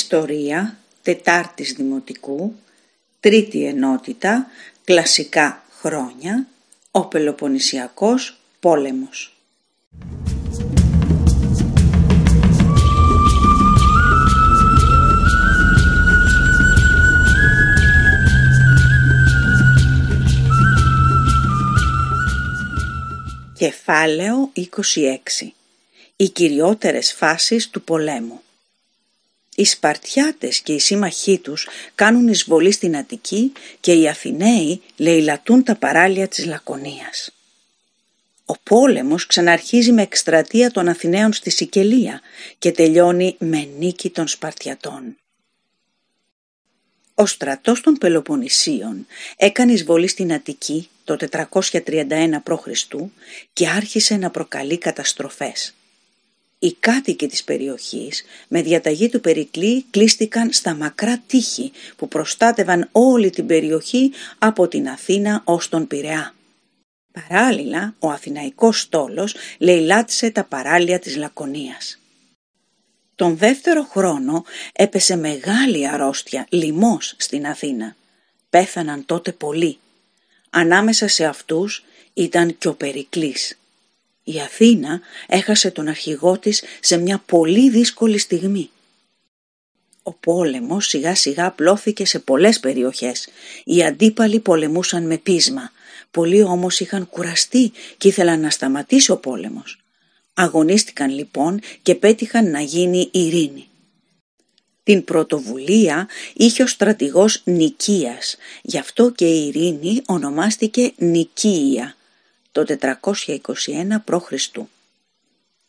Ιστορία, Τετάρτης Δημοτικού, Τρίτη Ενότητα, Κλασικά Χρόνια, Ο Πελοποννησιακός Πόλεμος. Κεφάλαιο 26. Οι κυριότερες φάσεις του πολέμου. Οι Σπαρτιάτες και οι σύμμαχοί τους κάνουν εισβολή στην Αττική και οι Αθηναίοι λαιλατούν τα παράλια της Λακωνίας. Ο πόλεμος ξαναρχίζει με εκστρατεία των Αθηναίων στη Σικελία και τελειώνει με νίκη των Σπαρτιατών. Ο στρατός των Πελοποννησίων έκανε εισβολή στην Αττική το 431 π.Χ. και άρχισε να προκαλεί καταστροφές. Οι κάτοικοι της περιοχής με διαταγή του Περικλή κλείστηκαν στα μακρά τείχη που προστάτευαν όλη την περιοχή από την Αθήνα ως τον Πειραιά. Παράλληλα, ο Αθηναϊκός στόλος λαιλάτισε τα παράλια της Λακωνίας. Τον δεύτερο χρόνο έπεσε μεγάλη αρρώστια, λοιμός στην Αθήνα. Πέθαναν τότε πολλοί. Ανάμεσα σε αυτούς ήταν και ο Περικλής. Η Αθήνα έχασε τον αρχηγό της σε μια πολύ δύσκολη στιγμή. Ο πόλεμος σιγά σιγά απλώθηκε σε πολλές περιοχές. Οι αντίπαλοι πολεμούσαν με πείσμα. Πολλοί όμως είχαν κουραστεί και ήθελαν να σταματήσει ο πόλεμος. Αγωνίστηκαν λοιπόν και πέτυχαν να γίνει ειρήνη. Την πρωτοβουλία είχε ο στρατηγός Νικίας, γι' αυτό και η ειρήνη ονομάστηκε Νικία το 421 π.Χ.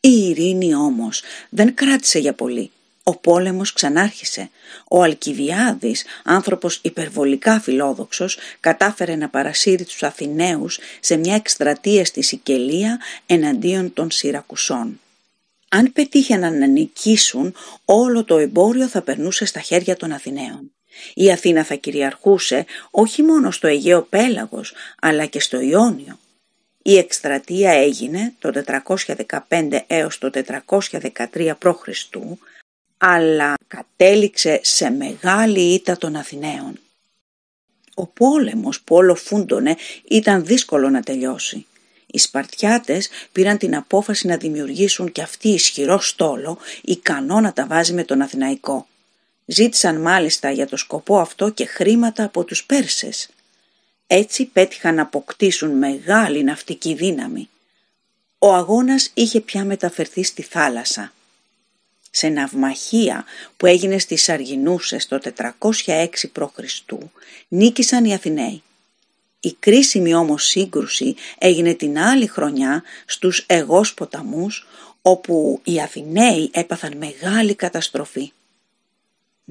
Η ειρήνη όμως δεν κράτησε για πολύ. Ο πόλεμος ξανάρχισε. Ο Αλκιβιάδης, άνθρωπος υπερβολικά φιλόδοξος, κατάφερε να παρασύρει τους Αθηναίους σε μια εκστρατεία στη Σικελία εναντίον των Συρακουσών. Αν πετύχαιναν να νικήσουν, όλο το εμπόριο θα περνούσε στα χέρια των Αθηναίων. Η Αθήνα θα κυριαρχούσε όχι μόνο στο Αιγαίο Πέλαγος, αλλά και στο Ιόνιο, η εκστρατεία έγινε το 415 έως το 413 π.Χ. αλλά κατέληξε σε μεγάλη ήττα των Αθηναίων. Ο πόλεμος που όλο φούντωνε ήταν δύσκολο να τελειώσει. Οι Σπαρτιάτες πήραν την απόφαση να δημιουργήσουν και αυτοί ισχυρό στόλο, ικανό να τα βάζει με τον Αθηναϊκό. Ζήτησαν μάλιστα για το σκοπό αυτό και χρήματα από τους Πέρσες. Έτσι πέτυχαν να αποκτήσουν μεγάλη ναυτική δύναμη. Ο αγώνας είχε πια μεταφερθεί στη θάλασσα. Σε ναυμαχία που έγινε στις Αργινούσες το 406 π.Χ. νίκησαν οι Αθηναίοι. Η κρίσιμη όμως σύγκρουση έγινε την άλλη χρονιά στους Εγώς ποταμούς όπου οι Αθηναίοι έπαθαν μεγάλη καταστροφή.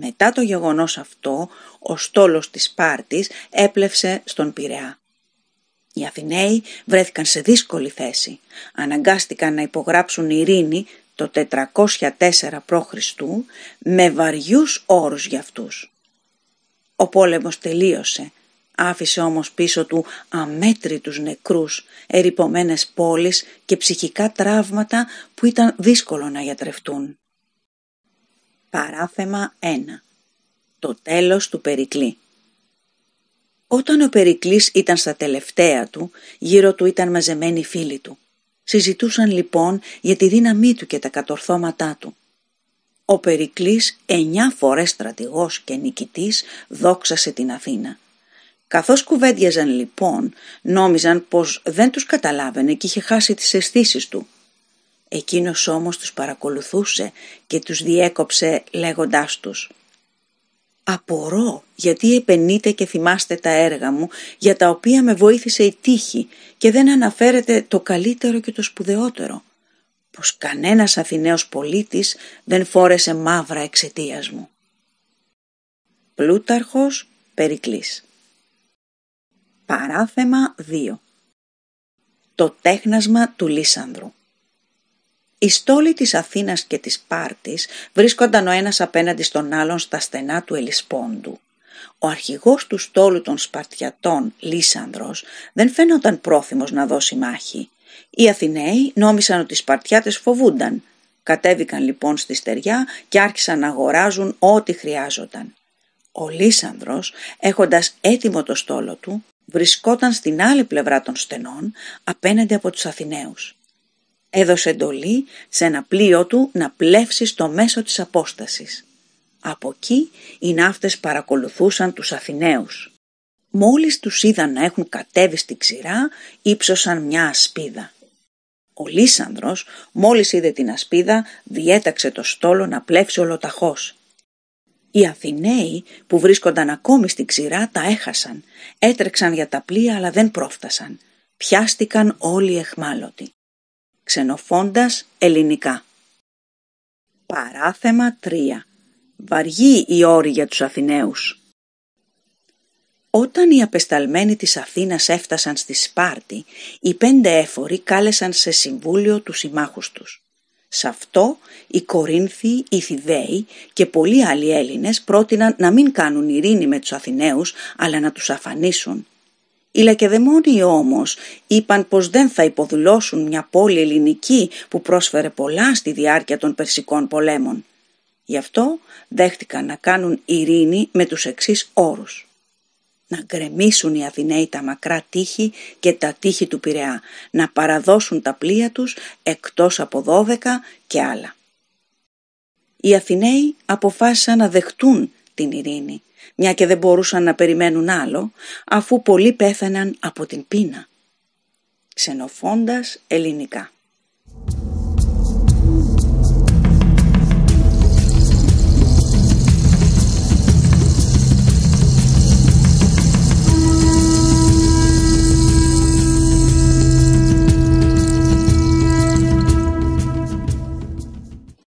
Μετά το γεγονός αυτό, ο στόλος της Σπάρτης έπλευσε στον Πειραιά. Οι Αθηναίοι βρέθηκαν σε δύσκολη θέση. Αναγκάστηκαν να υπογράψουν ειρήνη το 404 π.Χ. με βαριούς όρους για αυτούς. Ο πόλεμος τελείωσε, άφησε όμως πίσω του αμέτρητους νεκρούς, ερυπωμένες πόλεις και ψυχικά τραύματα που ήταν δύσκολο να γιατρευτούν. Παράθεμα 1. Το τέλος του Περικλή. Όταν ο Περικλής ήταν στα τελευταία του, γύρω του ήταν μαζεμένοι φίλοι του. Συζητούσαν λοιπόν για τη δύναμή του και τα κατορθώματά του. Ο Περικλής, εννιά φορές στρατηγός και νικητής, δόξασε την Αθήνα. Καθώς κουβέντιαζαν λοιπόν, νόμιζαν πως δεν τους καταλάβαινε και είχε χάσει τις αισθήσεις του – Εκείνος όμως τους παρακολουθούσε και τους διέκοψε λέγοντάς τους «Απορώ γιατί επενείτε και θυμάστε τα έργα μου για τα οποία με βοήθησε η τύχη και δεν αναφέρετε το καλύτερο και το σπουδαιότερο, πως κανένας Αθηναίος πολίτης δεν φόρεσε μαύρα εξαιτίας μου». Πλούταρχος Περικλής Παράθεμα 2 Το τέχνασμα του Λίσανδρου οι στόλοι της Αθήνας και της Πάρτης βρίσκονταν ο ένας απέναντι στον άλλον στα στενά του Ελισπόντου. Ο αρχηγός του στόλου των Σπαρτιατών, Λύσανδρος, δεν φαίνονταν πρόθυμος να δώσει μάχη. Οι Αθηναίοι νόμισαν ότι οι Σπαρτιάτες φοβούνταν. Κατέβηκαν λοιπόν στη στεριά και άρχισαν να αγοράζουν ό,τι χρειάζονταν. Ο Λύσανδρος, έχοντας έτοιμο το στόλο του, βρισκόταν στην άλλη πλευρά των στενών, απέναντι από τους Αθηναίους έδωσε εντολή σε ένα πλοίο του να πλεύσει στο μέσο της απόστασης. Από εκεί οι ναύτες παρακολουθούσαν τους Αθηναίους. Μόλις τους είδαν να έχουν κατέβει στη ξηρά, ύψωσαν μια ασπίδα. Ο Λύσανδρος, μόλις είδε την ασπίδα, διέταξε το στόλο να πλεύσει ολοταχώς. Οι Αθηναίοι που βρίσκονταν ακόμη στη ξηρά τα έχασαν. Έτρεξαν για τα πλοία αλλά δεν πρόφτασαν. Πιάστηκαν όλοι εχμάλωτοι ξενοφώντας ελληνικά. Παράθεμα 3. Βαριή η όρη για τους Αθηναίους. Όταν οι απεσταλμένοι της Αθήνας έφτασαν στη Σπάρτη, οι πέντε έφοροι κάλεσαν σε συμβούλιο τους συμμάχους τους. Σε αυτό οι Κορίνθοι, οι Θηβαίοι και πολλοί άλλοι Έλληνες πρότειναν να μην κάνουν ειρήνη με τους Αθηναίους, αλλά να τους αφανίσουν οι Λακεδαιμόνιοι όμως είπαν πως δεν θα υποδουλώσουν μια πόλη ελληνική που πρόσφερε πολλά στη διάρκεια των Περσικών πολέμων. Γι' αυτό δέχτηκαν να κάνουν ειρήνη με τους εξής όρους να γκρεμίσουν οι Αθηναίοι τα μακρά τείχη και τα τείχη του Πειραιά, να παραδώσουν τα πλοία τους εκτός από δώδεκα και άλλα. Οι Αθηναίοι αποφάσισαν να δεχτούν την ειρήνη, μια και δεν μπορούσαν να περιμένουν άλλο, αφού πολλοί πέθαναν από την πείνα. Ξενοφώντας ελληνικά.